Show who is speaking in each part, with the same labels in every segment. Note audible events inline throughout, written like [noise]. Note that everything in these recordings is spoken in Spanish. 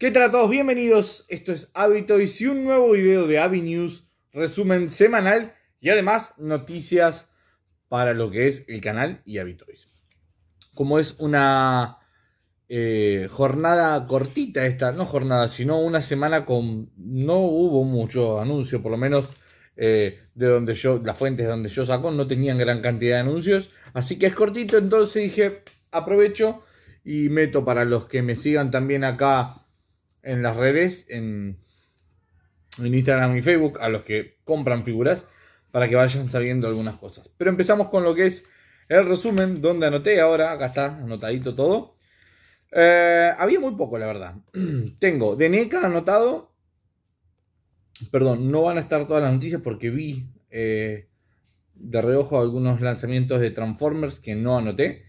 Speaker 1: ¿Qué tal a todos? Bienvenidos, esto es Habitoys y un nuevo video de Avi News, resumen semanal y además noticias para lo que es el canal y Habitoys. Como es una eh, jornada cortita esta, no jornada, sino una semana con... no hubo mucho anuncio, por lo menos eh, de donde yo, las fuentes de donde yo saco no tenían gran cantidad de anuncios, así que es cortito, entonces dije, aprovecho y meto para los que me sigan también acá en las redes, en, en Instagram y Facebook, a los que compran figuras, para que vayan sabiendo algunas cosas. Pero empezamos con lo que es el resumen, donde anoté ahora, acá está anotadito todo. Eh, había muy poco, la verdad. [clears throat] Tengo de NECA anotado. Perdón, no van a estar todas las noticias porque vi eh, de reojo algunos lanzamientos de Transformers que no anoté.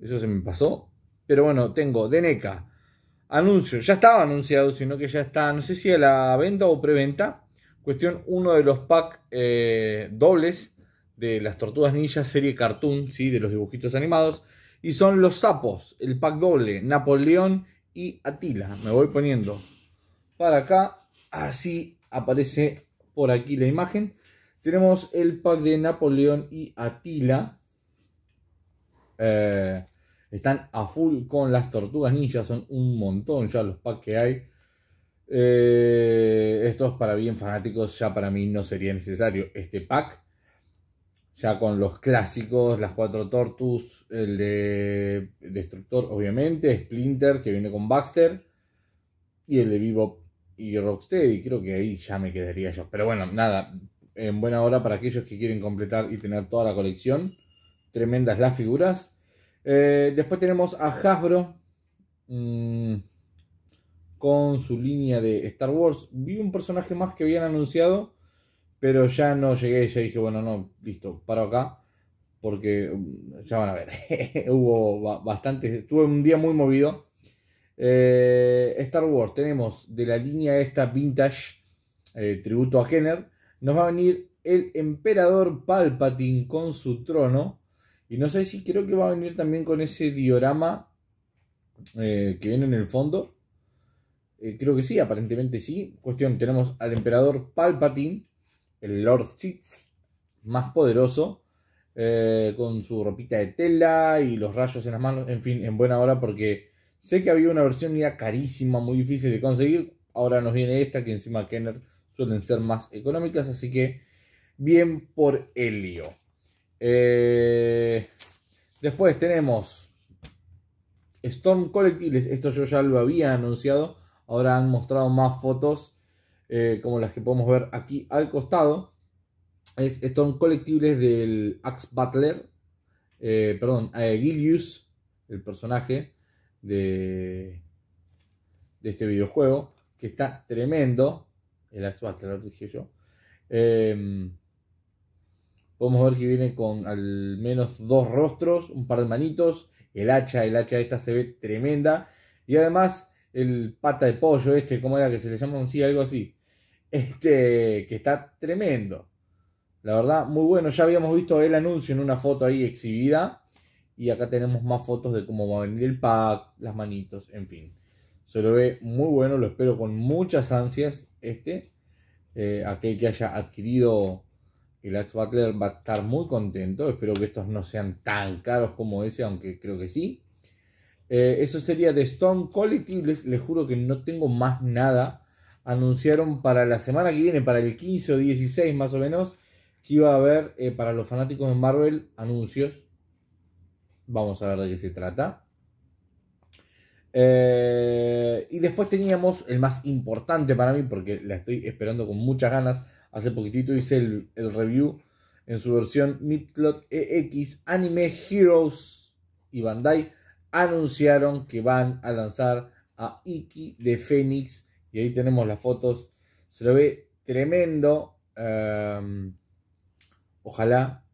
Speaker 1: Eso se me pasó. Pero bueno, tengo de NECA, anuncio, ya estaba anunciado, sino que ya está, no sé si a la venta o preventa, cuestión uno de los packs eh, dobles de las Tortugas Ninja serie cartoon, ¿sí? de los dibujitos animados, y son los sapos, el pack doble, Napoleón y Atila, me voy poniendo para acá, así aparece por aquí la imagen, tenemos el pack de Napoleón y Atila, eh, están a full con las tortugas ninjas, son un montón ya los packs que hay. Eh, estos para bien fanáticos ya para mí no sería necesario este pack. Ya con los clásicos, las cuatro tortus, el de Destructor obviamente, Splinter que viene con Baxter y el de Bebop y Rocksteady. Creo que ahí ya me quedaría yo. Pero bueno, nada, en buena hora para aquellos que quieren completar y tener toda la colección. Tremendas las figuras. Eh, después tenemos a Hasbro mm, con su línea de Star Wars. Vi un personaje más que habían anunciado, pero ya no llegué, ya dije, bueno, no, listo, paro acá, porque mm, ya van a ver, [laughs] hubo bastante tuve un día muy movido. Eh, Star Wars, tenemos de la línea esta vintage, eh, tributo a Kenner, nos va a venir el emperador Palpatine con su trono y no sé si creo que va a venir también con ese diorama eh, que viene en el fondo. Eh, creo que sí, aparentemente sí. Cuestión, tenemos al emperador Palpatine, el Lord Sith más poderoso, eh, con su ropita de tela y los rayos en las manos. En fin, en buena hora porque sé que había una versión ya carísima, muy difícil de conseguir. Ahora nos viene esta que encima Kenner suelen ser más económicas, así que bien por Helio. Eh, después tenemos Storm Collectibles Esto yo ya lo había anunciado. Ahora han mostrado más fotos eh, como las que podemos ver aquí al costado. Es, Storm Collectibles del Axe Butler. Eh, perdón, eh, el personaje de, de este videojuego. Que está tremendo. El Axe Butler, dije yo. Em, Podemos ver que viene con al menos dos rostros, un par de manitos, el hacha, el hacha esta se ve tremenda. Y además el pata de pollo este, ¿cómo era que se le llama? Sí, algo así. Este, que está tremendo. La verdad, muy bueno. Ya habíamos visto el anuncio en una foto ahí exhibida. Y acá tenemos más fotos de cómo va a venir el pack, las manitos, en fin. Se lo ve muy bueno, lo espero con muchas ansias este. Eh, aquel que haya adquirido y Lax Butler va a estar muy contento. Espero que estos no sean tan caros como ese, aunque creo que sí. Eh, eso sería de Stone Collectibles. Les, juro que no tengo más nada. Anunciaron para la semana que viene, para el 15 o 16 más o menos, que iba a haber eh, para los fanáticos de Marvel anuncios. Vamos a ver de qué se trata. Eh, y después teníamos el más importante para mí, porque la estoy esperando con muchas ganas Hace poquitito hice el, review en su versión Midlot EX Anime Heroes y Bandai anunciaron que van a lanzar a Iki de Fénix y ahí tenemos las fotos. Se lo ve tremendo. Em, ojalá.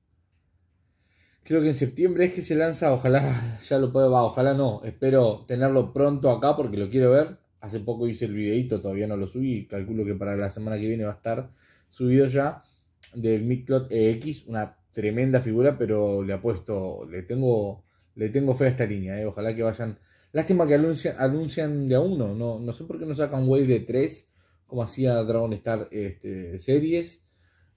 Speaker 1: Creo que en septiembre es que se lanza. Ojalá [laughs] ya lo pueda. Ojalá no. Espero tenerlo pronto acá porque lo quiero ver. Hace poco hice el videito, todavía no lo subí. Calculo que para la semana que viene va a estar subido ya del Midclot EX, una tremenda figura, pero le apuesto, le tengo, le tengo fe a esta línea, eh. ojalá que vayan. Lástima que anuncian, anuncian de a uno, no, no sé por qué no sacan Wave de 3, como hacía Dragon Star este, Series.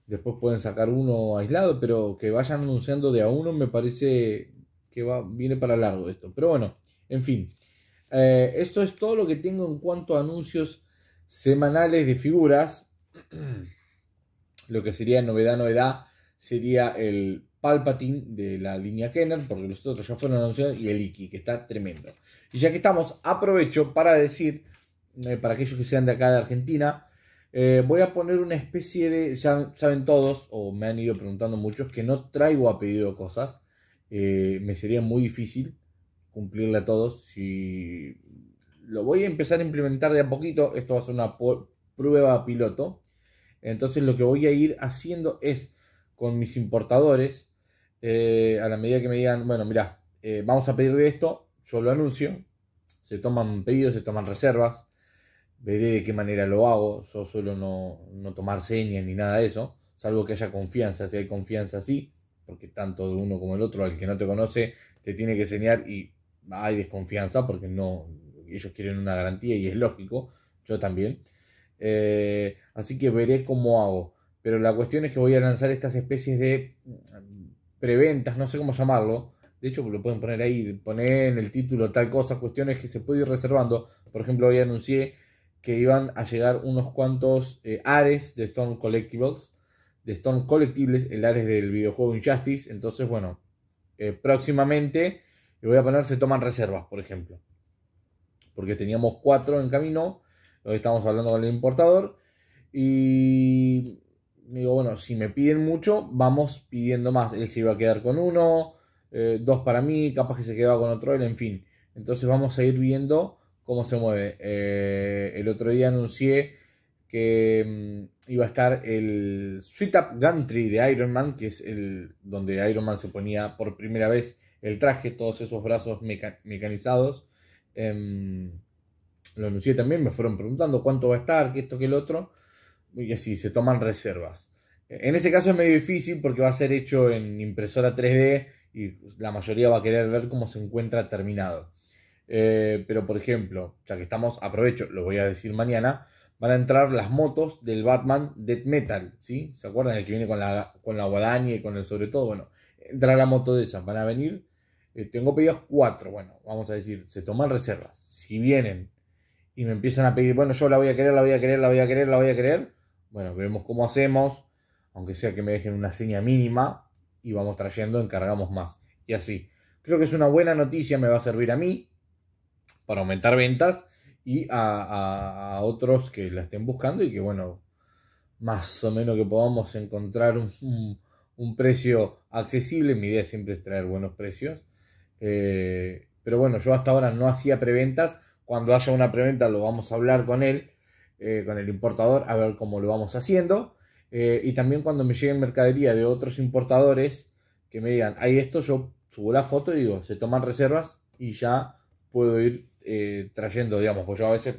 Speaker 1: Después pueden sacar uno aislado, pero que vayan anunciando de a uno me parece que va, viene para largo esto. Pero bueno, en fin. Eh, esto es todo lo que tengo en cuanto a anuncios semanales de figuras. [clears throat] lo que sería novedad, novedad, sería el Palpatine de la línea Kenner, porque los otros ya fueron anunciados, y el Iki, que está tremendo. Y ya que estamos, aprovecho para decir, eh, para aquellos que sean de acá de Argentina, eh, voy a poner una especie de, ya saben todos, o me han ido preguntando muchos, que no traigo a pedido cosas. Eh, me sería muy difícil cumplirle a todos. Si lo voy a empezar a implementar de a poquito, esto va a ser una prueba piloto. Entonces lo que voy a ir haciendo es con mis importadores, eh, a la medida que me digan, bueno, mira eh, vamos a pedir de esto, yo lo anuncio, se toman pedidos, se toman reservas, veré de qué manera lo hago, yo suelo no, tomar señas ni nada de eso, salvo que haya confianza, si hay confianza sí, porque tanto de uno como el otro, al que no te conoce, te tiene que señar y hay desconfianza porque no, ellos quieren una garantía y es lógico, yo también. Eh, así que veré cómo hago. Pero la cuestión es que voy a lanzar estas especies de mm, preventas, no sé cómo llamarlo. De hecho, lo pueden poner ahí, poner en el título tal cosa, cuestiones que se puede ir reservando. Por ejemplo, hoy anuncié que iban a llegar unos cuantos eh, Ares de Stone Collectibles, de Stone Collectibles, el Ares del videojuego Injustice. Entonces, bueno, eh, próximamente le voy a poner se toman reservas, por ejemplo. Porque teníamos cuatro en camino Hoy estamos hablando con el importador. Y digo, bueno, si me piden mucho, vamos pidiendo más. Él se iba a quedar con uno, eh, dos para mí, capaz que se quedaba con otro, él, en fin. Entonces vamos a ir viendo cómo se mueve. Eh, el otro día anuncié que mm, iba a estar el Sweet Up Gantry de Iron Man, que es el donde Iron Man se ponía por primera vez el traje, todos esos brazos mecanizados. Em, lo anuncié también, me fueron preguntando cuánto va a estar, que esto, que el otro, y así se toman reservas. En ese caso es medio difícil porque va a ser hecho en impresora 3D y la mayoría va a querer ver cómo se encuentra terminado. Eh, pero por ejemplo, ya que estamos, aprovecho, lo voy a decir mañana, van a entrar las motos del Batman Death Metal, ¿sí? ¿Se acuerdan? El que viene con la, con la guadaña y con el sobre todo, bueno, entra la moto de esas, van a venir. Eh, tengo pedidos cuatro, bueno, vamos a decir, se toman reservas. Si vienen y me empiezan a pedir, bueno, yo la voy a querer, la voy a querer, la voy a querer, la voy a querer. Bueno, vemos cómo hacemos, aunque sea que me dejen una seña mínima y vamos trayendo, encargamos más. Y así. Creo que es una buena noticia, me va a servir a mí para aumentar ventas y a, otros que la estén buscando y que, bueno, más o menos que podamos encontrar un, precio accesible. Mi idea siempre es traer buenos precios. Eh, pero bueno, yo hasta ahora no hacía preventas cuando haya una preventa lo vamos a hablar con él, eh, con el importador, a ver cómo lo vamos haciendo. Eh, y también cuando me llegue mercadería de otros importadores que me digan, hay esto, yo subo la foto y digo, se toman reservas y ya puedo ir eh, trayendo, digamos, pues yo a veces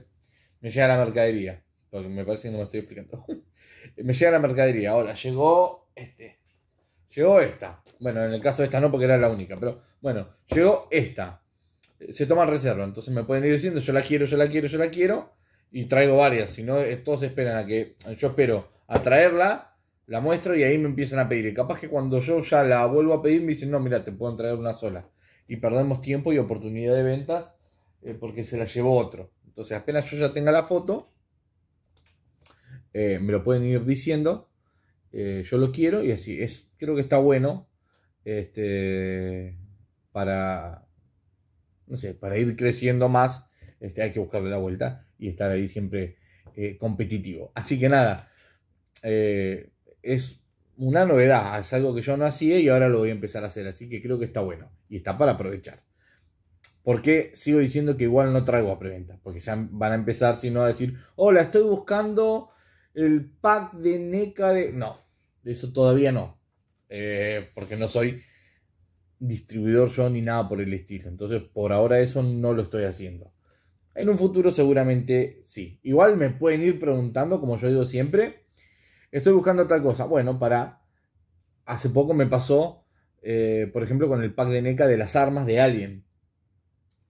Speaker 1: me llega la mercadería, porque me parece que no me estoy explicando. [laughs] me llega la mercadería, ahora llegó este, llegó esta. Bueno, en el caso de esta no, porque era la única, pero bueno, llegó esta se toma reserva. Entonces me pueden ir diciendo, yo la quiero, yo la quiero, yo la quiero, y traigo varias. Si no, eh, todos esperan a que yo espero a traerla, la muestro y ahí me empiezan a pedir. Y capaz que cuando yo ya la vuelvo a pedir, me dicen, no, mira, te pueden traer una sola. Y perdemos tiempo y oportunidad de ventas eh, porque se la llevó otro. Entonces, apenas yo ya tenga la foto, eh, me lo pueden ir diciendo. yo lo quiero y así es. Creo que está bueno este, para no sé, para ir creciendo más, este, hay que buscarle la vuelta y estar ahí siempre eh, competitivo. Así que nada, eh, es una novedad, es algo que yo no hacía y ahora lo voy a empezar a hacer, así que creo que está bueno y está para aprovechar. Porque sigo diciendo que igual no traigo a preventa, porque ya van a empezar si no a decir, hola, estoy buscando el pack de NECA de... No, eso todavía no, eh, porque no soy distribuidor yo ni nada por el estilo. Entonces, por ahora eso no lo estoy haciendo. En un futuro seguramente sí. Igual me pueden ir preguntando, como yo digo siempre, estoy buscando tal cosa. Bueno, para... Hace poco me pasó, eh, por ejemplo, con el pack de NECA de las armas de alguien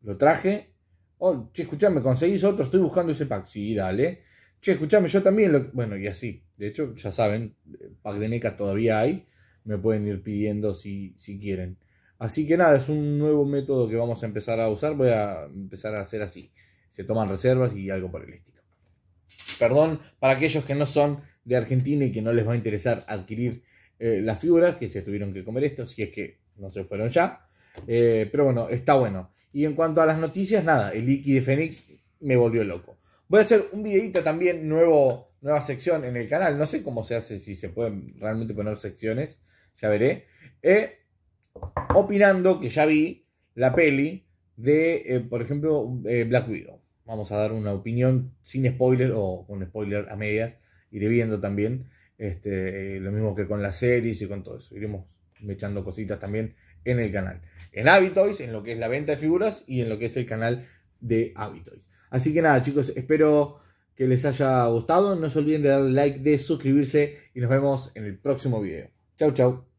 Speaker 1: Lo traje. Oh, che, escuchame, conseguís otro, estoy buscando ese pack. Sí, dale. Che, escuchame, yo también lo... Bueno, y así. De hecho, ya saben, eh, pack de NECA todavía hay. Me pueden ir pidiendo si, si quieren. Así que nada, es un nuevo método que vamos a empezar a usar. Voy a empezar a hacer así. Se toman reservas y algo por el estilo. Perdón para aquellos que no son de Argentina y que no les va a interesar adquirir eh, las figuras, que se tuvieron que comer esto, si es que no se fueron ya. Eh, pero bueno, está bueno. Y en cuanto a las noticias, nada, el Iki de Fénix me volvió loco. Voy a hacer un videito también, nuevo, nueva sección en el canal. No sé cómo se hace, si se pueden realmente poner secciones, ya veré. Eh, opinando que ya vi la peli de, eh, por ejemplo, eh, Black Widow. Vamos a dar una opinión sin spoiler o con spoiler a medias. Iré viendo también este, eh, lo mismo que con las series y con todo eso. Iremos echando cositas también en el canal. En Habitoys, en lo que es la venta de figuras y en lo que es el canal de Habitoys. Así que nada, chicos, espero que les haya gustado. No se olviden de darle like, de suscribirse y nos vemos en el próximo video. Chau, chau.